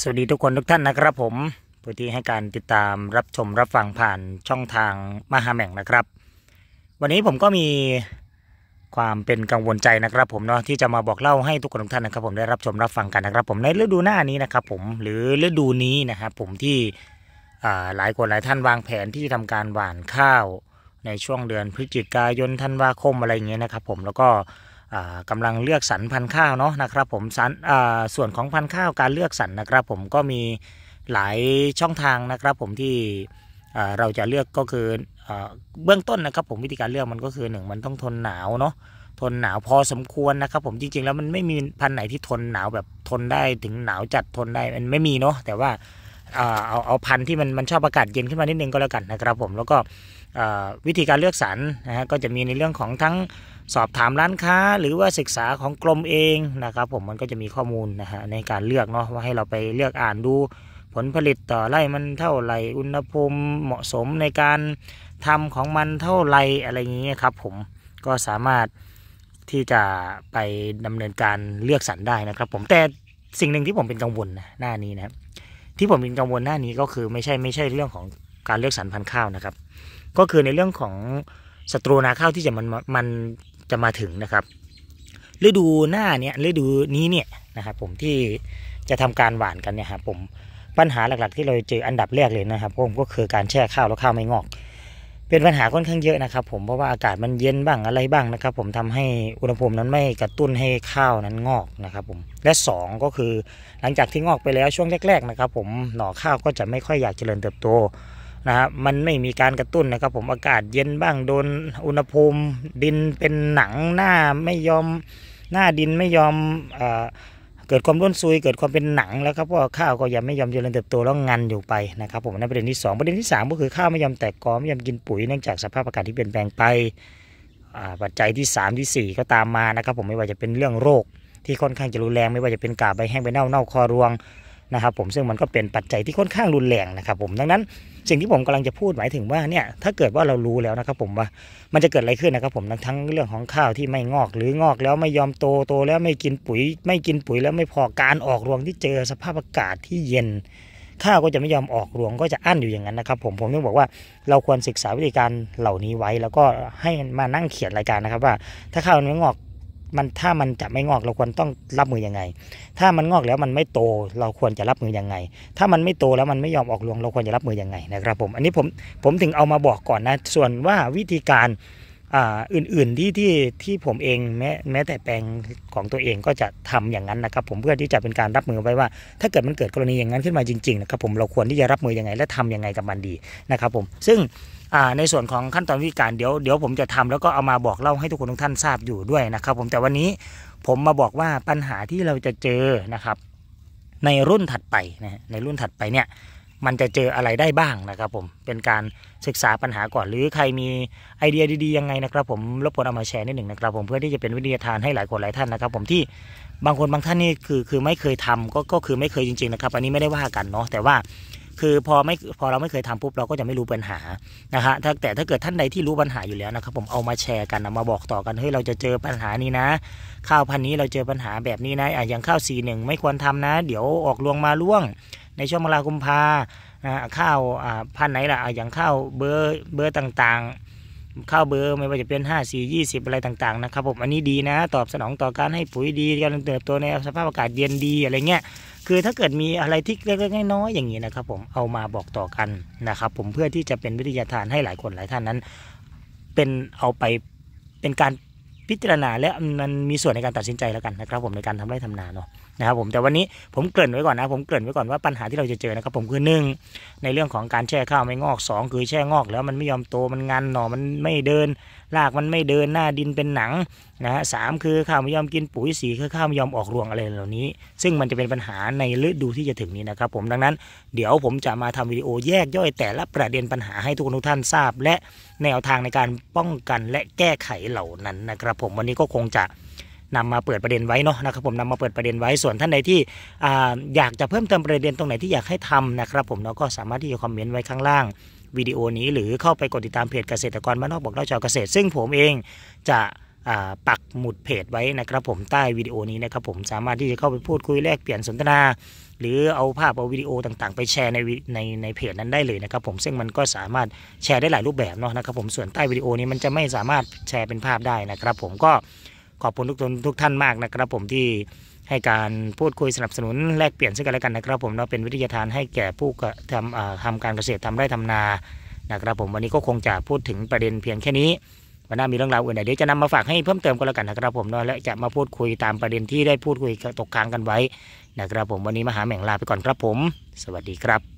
สวัสดีทุกคนทุกท่านนะครับผมผู้ที่ให้การติดตามรับชมรับฟังผ่านช่องทางมหาแม่งนะครับ วันนี้ผมก็มีความเป็นกังวลใจนะครับ ผมเนาะที่จะมาบอกเล่าให้ทุกคนทุกท่านนะครับ ผมได้รับชมรับฟังกันนะครับ ผมในฤดูหน้านี้นะครับ ผมหรือฤดูนี้นะครับ ผมที่หลายคนหลายท่านวางแผนที่จะทำการหว่านข้าวในช่วงเดือนพฤศจิกายนธันวาคมอะไรเงี้ยนะครับ ผมแล้วก็กำลังเลือกสรรพันธุ์ข้าวเนาะนะครับ ผมสันส่วนของพันธุ์ข้าวการเลือกสรรนะครับ ผมก็มีหลายช่องทางนะครับ ผมที่เราจะเลือกก็คือเบื้องต้นนะครับ ผมวิธีการเลือกมันก็คือหนึ่งมันต้องทนหนาวเนาะทนหนาวพอสมควรนะครับ ผมจริง ๆ แล้วมันไม่มีพันธุ์ไหนที่ทนหนาวแบบทนได้ถึงหนาวจัดทนได้มันไม่มีเนาะแต่ว่าเอาเอาพันธุ์ที่มันมันชอบอากาศเย็นขึ้นมานิดนึงก็แล้วกันนะครับ ผมแล้วก็วิธีการเลือกสรรนะฮะก็จะมีในเรื่องของทั้งสอบถามร้านค้า หรือว่าศึกษาของกรมเองนะครับ ผมมันก็จะมีข้อมูลนะฮะในการเลือกเนาะว่าให้เราไปเลือกอ่านดู ผลผลิตต่อไร่มันเท่าไหร่อุณหภูมิเหมาะสมในการทำของมันเท่าไหร่อะไรอย่างเงี้ยครับ ผมก็สามารถที่จะไปดำเนินการเลือกสรรได้นะครับ ผมแต่สิ่งหนึ่งที่ผมเป็นกังวลนะหน้านี้นะที่ผมเป็นกังวลหน้านี้ก็คือไม่ใช่ไม่ใช่เรื่องของการเลือกสรรพันธุ์ข้าวนะครับก็คือในเรื่องของศัตรูนาข้าวที่จะมันมันจะมาถึงนะครับ ฤดูหน้าเนี่ยฤดูนี้เนี่ยนะครับผมที่จะทำการหวานกันเนี่ยครับผมปัญหาหลักๆที่เราเจออันดับแรกเลยนะครับผมก็คือการแช่ข้าวแล้วข้าวไม่งอก เป็นปัญหาค่อนข้างเยอะนะครับ ผมเพราะว่าอากาศมันเย็นบ้างอะไรบ้างนะครับ ผมทำให้อุณหภูมินั้นไม่กระตุ้นให้ข้าวนั้นงอกนะครับผมและ2ก็คือหลังจากที่งอกไปแล้วช่วงแรกๆนะครับ ผมหน่อข้าวก็จะไม่ค่อยอยากเจริญเติบโตนะครับมันไม่มีการกระตุ้นนะครับผมอากาศเย็นบ้างโดน อุณหภูมิดินเป็นหนังหน้าไม่ยอมหน้าดินไม่ยอมเอ่อเกิดความร่วนซุยเกิดความเป็นหนังแล้วครับเพราะข้าวก็ยังไม่ยอมเจริญเติบโตแล้วงันอยู่ไปนะครับผมนั่นประเด็นที่ 2 ประเด็นที่ 3 ก็คือข้าวไม่ยอมแตกกอไม่ยอมกินปุ๋ยเนื่องจากสภาพอากาศที่เปลี่ยนแปลงไปปัจจัยที่3ที่4 ก็ตามมานะครับผมไม่ว่าจะเป็นเรื่องโรคที่ค่อนข้างจะรุนแรงไม่ว่าจะเป็นกาบใบแห้งใบเน่าเน่าคอรวงนะครับผมซึ่งมันก็เป็นปัจจัยที่ค่อนข้างรุนแรงนะครับ ผมดังนั้น สิ่งที่ผมกำลังจะพูดหมายถึงว่าเนี่ยถ้าเกิดว่าเรารู้แล้วนะครับผมว่ามันจะเกิดอะไรขึ้นนะครับ ผมทั้งเรื่องของข้าวที่ไม่งอกหรืองอกแล้วไม่ยอมโตโตแล้วไม่กินปุ๋ย ไม่กินปุ๋ยแล้วไม่พอการออกรวงที่เจอสภาพอากาศที่เย็น ข้าวก็จะไม่ยอมออกรวงก็จะอั้นอยู่อย่างนั้นนะครับผมผมต้องบอกว่าเราควรศึกษาวิธีการเหล่านี้ไว้แล้วก็ให้มานั่งเขียนรายการนะครับว่า ถ้าข้าวมันไม่งอกมันถ้ามันจะไม่งอกเราควรต้องรับมือยังไง ถ้ามันงอกแล้วมันไม่โตเราควรจะรับมือยังไง ถ้ามันไม่โตแล้วมันไม่ยอมออกรวงเราควรจะรับมือยังไงนะครับผมอันนี้ผมผมถึงเอามาบอกก่อนนะ ส่วนว่าวิธีการอื่นๆที่ที่ที่ผมเองแม้แม้แต่แปลงของตัวเองก็จะทำอย่างนั้นนะครับ ผมเพื่อที่จะเป็นการรับมือไว้ว่า ถ้าเกิดมันเกิดกรณีอย่างนั้นขึ้นมาจริงๆนะครับผมเราควรที่จะรับมือยังไง และทํำยังไงกับมันดีนะครับผมซึ่งในส่วนของขั้นตอนวิธีการเดี๋ยวเดี๋ยวผมจะทำแล้วก็เอามาบอกเล่าให้ทุกคนทุกท่านทราบอยู่ด้วยนะครับผมแต่วันนี้ผมมาบอกว่าปัญหาที่เราจะเจอนะครับในรุ่นถัดไปนะในรุ่นถัดไปเนี่ยมันจะเจออะไรได้บ้างนะครับผมเป็นการศึกษาปัญหาก่อน หรือใครมีไอเดียดีๆยังไงนะครับ ผมรบกวนเอามาแชร์นิดหนึ่งนะครับ ผมเพื่อที่จะเป็นวิทยาทานให้หลายคนหลายท่านนะครับ ผมที่บางคนบางท่านนี่คือคือไม่เคยทำก็ก็คือไม่เคยจริงๆนะครับ อันนี้ไม่ได้ว่ากันเนาะแต่ว่าคือพอไม่พอเราไม่เคยทำปุ๊บเราก็จะไม่รู้ปัญหานะฮะถ้าแต่ถ้าเกิดท่านใดที่รู้ปัญหาอยู่แล้วนะครับ ผมเอามาแชร์กันนะมาบอกต่อกันเฮ้ยเราจะเจอปัญหานี้นะข้าวพันนี้เราเจอปัญหาแบบนี้นะอย่างข้าวสีหนึ่งไม่ควรทำนะ เดี๋ยวออกรวงมาร่วงในช่วงมกรากุมภาข้าวพันไหนล่ะอย่างข้าวเบอร์เบอร์ต่างๆข้าวเบอร์ไม่ว่าจะเป็น 5 4 20 อะไรต่างๆนะครับผมอันนี้ดีนะ ตอบสนองต่อการให้ปุ๋ยดีการเติบโตในสภาพอากาศเย็นดีอะไรเงี้ยคือถ้าเกิดมีอะไรที่เล็กๆน้อยๆอย่างนี้นะครับผมเอามาบอกต่อกันนะครับผมเพื่อที่จะเป็นวิทยาทานให้หลายคนหลายท่านนั้น เป็นเอาไปเป็นการพิจารณาและมันมีส่วนในการตัดสินใจแล้วกันนะครับผมในการทำไร่ทำนาเนาะนะครับผมแต่วันนี้ผมเกริ่นไว้ก่อนนะผมเกริ่นไว้ก่อนว่าปัญหาที่เราจะเจอนะครับ ผมคือหนึ่งในเรื่องของการแช่ข้าวไม่งอก2คือแช่งอก แล้วมันไม่ยอมโตมันงันหน่อมันไม่เดินรากมันไม่เดินหน้าดินเป็นหนังนะฮะสามคือข้าวไม่ยอมกินปุ๋ยสีคือข้าวไม่ยอมออกรวงอะไรเหล่านี้ ซึ่งมันจะเป็นปัญหาในฤดูที่จะถึงนี้นะครับ ผมดังนั้นเดี๋ยวผมจะมาทำวิดีโอแยกย่อยแต่ละประเด็นปัญหาให้ทุกคนทุกท่านทราบ และแนวทางในการป้องกันและแก้ไขเหล่านั้นนะครับ ผมวันนี้ก็คงจะนำมาเปิดประเด็นไว้เนาะนะครับผมนำมาเปิดประเด็นไว้ส่วนท่านใดที่อยากจะเพิ่มเติมประเด็นตรงไหนที่อยากให้ทำนะครับผมเราก็สามารถที่จะคอมเมนต์ไว้ข้างล่างวิดีโอนี้ หรือเข้าไปกดติดตามเพจเกษตรกรบ้านนอกบอกเล่าชาวเกษตรซึ่งผมเองจะปักหมุดเพจไว้นะครับผมใต้วิดีโอนี้นะครับผมสามารถที่จะเข้าไปพูดคุยแลกเปลี่ยนสนทนา หรือเอาภาพเอาวิดีโอต่างๆ ไปแชร์ในในในเพจนั้นได้เลยนะครับผมซึ่งมันก็สามารถแชร์ได้หลายรูปแบบเนาะนะครับผมส่วนใต้วิดีโอนี้มันจะไม่สามารถแชร์เป็นภาพได้นะครับผมก็ขอบคุณทุกทุกท่านมากนะครับผมที่ให้การพูดคุยสนับสนุนแลกเปลี่ยนซึ่งกันและกันนะครับ ผมเราเป็นวิทยาทานให้แก่ผู้ทำทำการเกษตรทำไร่ทำนานะครับผมวันนี้ก็คงจะพูดถึงประเด็นเพียงแค่นี้ วันหน้ามีเรื่องราวอื่นเดี๋ยวจะนำมาฝากให้เพิ่มเติมก็แล้วกันนะครับผมเนาะและจะมาพูดคุยตามประเด็นที่ได้พูดคุยตกค้างกันไว้นะครับผมวันนี้มหาแหม่งลาไปก่อนครับผม สวัสดีครับ